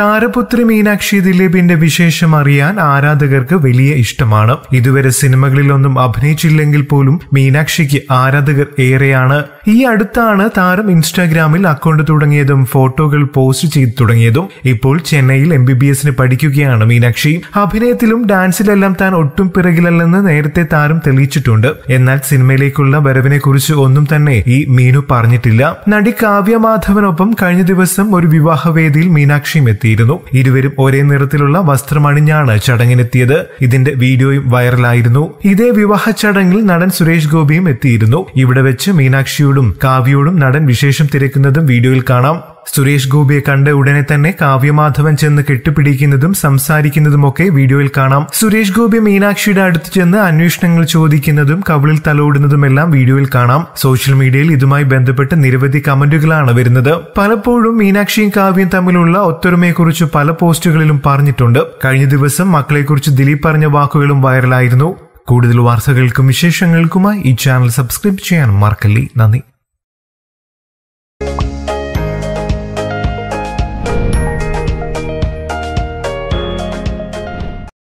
താരപുത്രി മീനാക്ഷി ദിലീപിന്റെ വിശേഷം അറിയാൻ ആരാധകർക്ക് വലിയ ഇഷ്ടമാണ് ഇതുവരെ സിനിമകളിലൊന്നും അഭിനയിച്ചില്ലെങ്കിൽ പോലും മീനാക്ഷിക്ക് ആരാധകർ ഏറെയാണ് ഈ അടുത്താണ് താരം ഇൻസ്റ്റാഗ്രാമിൽ അക്കൗണ്ട് തുടങ്ങിയതും ഫോട്ടോകൾ പോസ്റ്റ് ചെയ്തു തുടങ്ങിയതും ഇപ്പോൾ ചെന്നൈയിൽ എം ബി ബി എസിന് പഠിക്കുകയാണ് മീനാക്ഷി അഭിനയത്തിലും ഡാൻസിലെല്ലാം താൻ ഒട്ടും പിറകിലല്ലെന്ന് നേരത്തെ താരം തെളിയിച്ചിട്ടുണ്ട് എന്നാൽ സിനിമയിലേക്കുള്ള വരവിനെ കുറിച്ച് ഒന്നും തന്നെ ഈ മീനു പറഞ്ഞിട്ടില്ല നടി കാവ്യ മാധവനൊപ്പം കഴിഞ്ഞ ദിവസം ഒരു വിവാഹവേദിയിൽ മീനാക്ഷിയും എത്തി എത്തിയിരുന്നു ഇരുവരും ഒരേ നിറത്തിലുള്ള വസ്ത്രമണിഞ്ഞാണ് ചടങ്ങിനെത്തിയത് ഇതിന്റെ വീഡിയോയും വൈറലായിരുന്നു ഇതേ വിവാഹ ചടങ്ങിൽ നടൻ സുരേഷ് ഗോപിയും എത്തിയിരുന്നു ഇവിടെ വെച്ച് മീനാക്ഷിയോടും കാവ്യയോടും നടൻ വിശേഷം തിരക്കുന്നതും വീഡിയോയിൽ കാണാം സുരേഷ് ഗോപിയെ കണ്ട ഉടനെ തന്നെ കാവ്യമാധവൻ ചെന്ന് കെട്ടിപ്പിടിക്കുന്നതും സംസാരിക്കുന്നതുമൊക്കെ വീഡിയോയിൽ കാണാം സുരേഷ് ഗോപി മീനാക്ഷിയുടെ അടുത്ത് ചെന്ന് അന്വേഷണങ്ങൾ ചോദിക്കുന്നതും കവിളിൽ തലോടുന്നതുമെല്ലാം വീഡിയോയിൽ കാണാം സോഷ്യൽ മീഡിയയിൽ ഇതുമായി ബന്ധപ്പെട്ട് നിരവധി കമന്റുകളാണ് വരുന്നത് പലപ്പോഴും മീനാക്ഷിയും കാവ്യം തമ്മിലുള്ള ഒത്തൊരുമയെക്കുറിച്ച് പല പോസ്റ്റുകളിലും പറഞ്ഞിട്ടുണ്ട് കഴിഞ്ഞ ദിവസം മക്കളെക്കുറിച്ച് ദിലീപ് പറഞ്ഞ വാക്കുകളും വൈറലായിരുന്നു കൂടുതൽ വാർത്തകൾക്കും വിശേഷങ്ങൾക്കുമായി ഈ ചാനൽ സബ്സ്ക്രൈബ് ചെയ്യാൻ മറക്കല്ലേ നന്ദി